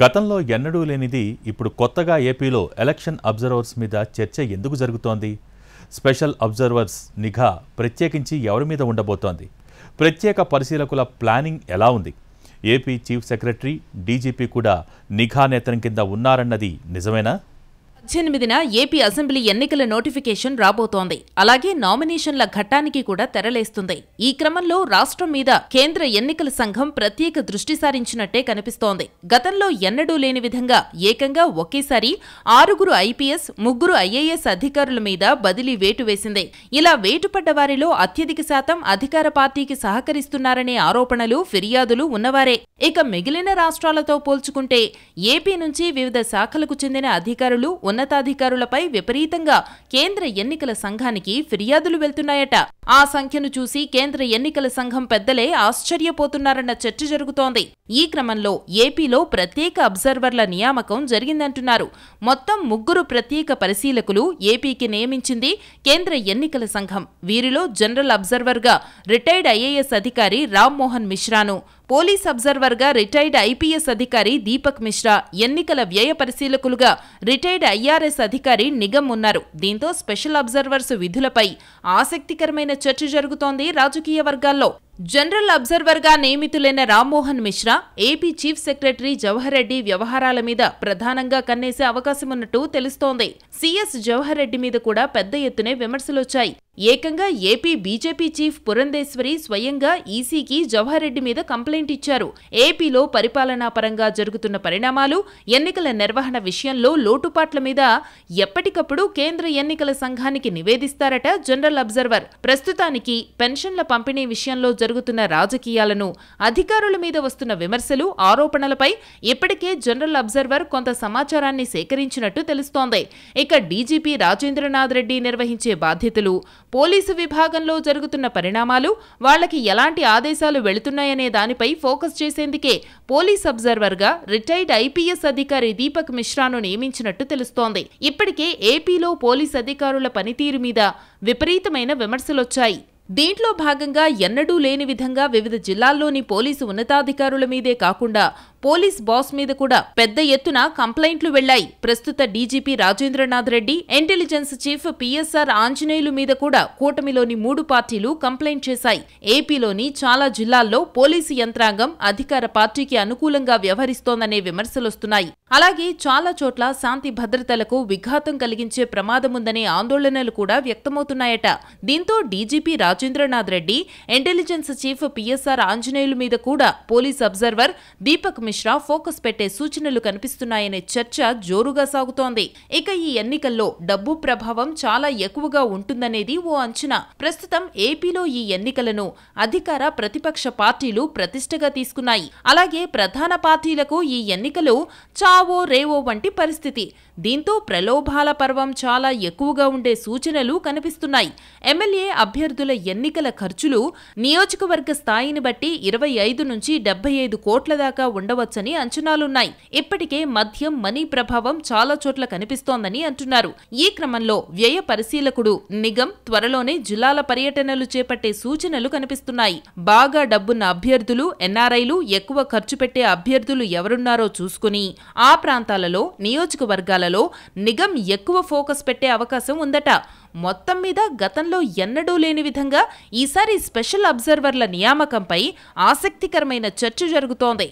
గతంలో ఎన్నడూ లేనిది ఇప్పుడు కొత్తగా ఏపీలో ఎలక్షన్ అబ్జర్వర్స్ మీద చర్చ ఎందుకు జరుగుతోంది స్పెషల్ అబ్జర్వర్స్ నిఘా ప్రత్యేకించి ఎవరి మీద ఉండబోతోంది ప్రత్యేక పరిశీలకుల ప్లానింగ్ ఎలా ఉంది ఏపీ చీఫ్ సెక్రటరీ డీజీపీ కూడా నిఘా నేత్రం కింద ఉన్నారన్నది నిజమేనా పద్దెనిమిదిన ఏపీ అసెంబ్లీ ఎన్నికల నోటిఫికేషన్ రాబోతోంది అలాగే నామినేషన్ల ఘట్టానికి కూడా తెరలేస్తుంది ఈ క్రమంలో రాష్ట్రం మీద కేంద్ర ఎన్నికల సంఘం ప్రత్యేక దృష్టి సారించినట్టే కనిపిస్తోంది గతంలో ఎన్నడూ లేని విధంగా ఏకంగా ఒకేసారి ఆరుగురు ఐపీఎస్ ముగ్గురు ఐఏఎస్ అధికారుల మీద బదిలీ వేటు వేసింది ఇలా వేటుపడ్డ వారిలో అత్యధిక శాతం అధికార పార్టీకి సహకరిస్తున్నారనే ఆరోపణలు ఫిర్యాదులు ఉన్నవారే ఇక మిగిలిన రాష్ట్రాలతో పోల్చుకుంటే ఏపీ నుంచి వివిధ శాఖలకు చెందిన అధికారులు ఉన్న ఉన్నతాధికారులపై విపరీతంగా కేంద్ర ఎన్నికల సంఘానికి ఫిర్యాదులు వెళ్తున్నాయట ఆ సంఖ్యను చూసి కేంద్ర ఎన్నికల సంఘం పెద్దలే ఆశ్చర్యపోతున్నారన్న చర్చ జరుగుతోంది ఈ క్రమంలో ఏపీలో ప్రత్యేక అబ్జర్వర్ల నియామకం జరిగిందంటున్నారు మొత్తం ముగ్గురు ప్రత్యేక పరిశీలకులు ఏపీకి నియమించింది కేంద్ర ఎన్నికల సంఘం వీరిలో జనరల్ అబ్జర్వర్గా రిటైర్డ్ ఐఏఎస్ అధికారి రామ్మోహన్ మిశ్రాను పోలీస్ అబ్జర్వర్గా రిటైర్డ్ ఐపీఎస్ అధికారి దీపక్ మిశ్రా ఎన్నికల వ్యయ పరిశీలకులుగా రిటైర్డ్ ఐఆర్ఎస్ అధికారి నిగమ్ ఉన్నారు దీంతో స్పెషల్ అబ్జర్వర్స్ విధులపై ఆసక్తికరమైన చర్చ జరుగుతోంది రాజకీయ వర్గాల్లో జనరల్ అబ్జర్వర్గా నియమితులైన Rammohan Mishra AP chief secretary Jawahar Reddy వ్యవహారాల మీద ప్రధానంగా కన్నేసే అవకాశమున్నట్టు తెలుస్తోంది సీఎస్ రెడ్డి మీద కూడా పెద్ద ఎత్తునే విమర్శలొచ్చాయి ఏకంగా ఏపీ బీజేపీ చీఫ్ పురంధేశ్వరి స్వయంగా ఈసీకి జవహర్ రెడ్డి మీద కంప్లైంట్ ఇచ్చారు ఏపీలో పరిపాలనా పరంగా జరుగుతున్న పరిణామాలు ఎన్నికల నిర్వహణ విషయంలో లోటుపాట్ల మీద ఎప్పటికప్పుడు కేంద్ర ఎన్నికల సంఘానికి నివేదిస్తారట జనరల్ అబ్జర్వర్ ప్రస్తుతానికి పెన్షన్ల పంపిణీ విషయంలో జరుగుతున్న రాజకీయాలను అధికారుల మీద వస్తున్న విమర్శలు ఆరోపణలపై ఇప్పటికే జనరల్ అబ్జర్వర్ కొంత సమాచారాన్ని సేకరించినట్టు తెలుస్తోంది ఇక డీజీపీ రాజేంద్రనాథ్ రెడ్డి నిర్వహించే బాధ్యతలు పోలీసు విభాగంలో జరుగుతున్న పరిణామాలు వాళ్లకి ఎలాంటి ఆదేశాలు వెళుతున్నాయనే దానిపై ఫోకస్ చేసేందుకే పోలీస్ అబ్జర్వర్గా రిటైర్డ్ ఐపీఎస్ అధికారి దీపక్ మిశ్రాను నియమించినట్టు తెలుస్తోంది ఇప్పటికే ఏపీలో పోలీస్ అధికారుల పనితీరు మీద విపరీతమైన విమర్శలొచ్చాయి దీంట్లో భాగంగా ఎన్నడూ లేని విధంగా వివిధ జిల్లాల్లోని పోలీసు ఉన్నతాధికారుల మీదే కాకుండా పోలీస్ బాస్ మీద కూడా పెద్ద ఎత్తున కంప్లైంట్లు వెళ్లాయి ప్రస్తుత DGP Rajendranath Reddy intelligence chief PSR Anjaneyulu మీద కూడా కూటమిలోని మూడు పార్టీలు కంప్లైంట్ చేశాయి ఏపీలోని చాలా జిల్లాల్లో పోలీసు యంత్రాంగం అధికార పార్టీకి అనుకూలంగా వ్యవహరిస్తోందనే విమర్శలొస్తున్నాయి అలాగే చాలా చోట్ల శాంతి భద్రతలకు విఘాతం కలిగించే ప్రమాదముందనే ఆందోళనలు కూడా వ్యక్తమవుతున్నాయట దీంతో DGP Rajendranath Reddy intelligence chief PSR Anjaneyulu మీద కూడా police observer Deepak Mishra focus పెట్టే సూచనలు కనిపిస్తున్నాయనే చర్చ జోరుగా సాగుతోంది ఇక ఈ ఎన్నికల్లో డబ్బు ప్రభావం చాలా ఎక్కువగా ఉంటుందనేది ఓ అంచనా ప్రస్తుతం ఏపీలో ఈ ఎన్నికలను అధికార ప్రతిపక్ష పార్టీలు ప్రతిష్టగా తీసుకున్నాయి అలాగే ప్రధాన పార్టీలకు ఈ ఎన్నికలు చాలా వావో రేవో వంటి పరిస్థితి దీంతో ప్రలోభాల పర్వం చాలా ఎక్కువగా ఉండే సూచనలు కనిపిస్తున్నాయి ఎమ్మెల్యే అభ్యర్థుల ఎన్నికల ఖర్చులు నియోజకవర్గ స్థాయిని బట్టి ఇరవై ఐదు నుంచి డెబ్బై ఐదు కోట్ల దాకా ఉండవచ్చని అంచనాలున్నాయి ఇప్పటికే మద్యం మనీ ప్రభావం చాలా చోట్ల కనిపిస్తోందని అంటున్నారు ఈ క్రమంలో వ్యయ పరిశీలకుడు నిగం త్వరలోనే జిల్లాల పర్యటనలు చేపట్టే సూచనలు కనిపిస్తున్నాయి బాగా డబ్బున్న అభ్యర్థులు ఎన్ఆర్ఐలు ఎక్కువ ఖర్చు పెట్టే అభ్యర్థులు ఎవరున్నారో చూసుకుని ఆ ఆ ప్రాంతాలలో నియోజకవర్గాలలో నిగం ఎక్కువ ఫోకస్ పెట్టే అవకాశం ఉందట మొత్తం మీద గతంలో ఎన్నడూ లేని విధంగా ఈసారి స్పెషల్ అబ్జర్వర్ల నియామకంపై ఆసక్తికరమైన చర్చ జరుగుతోంది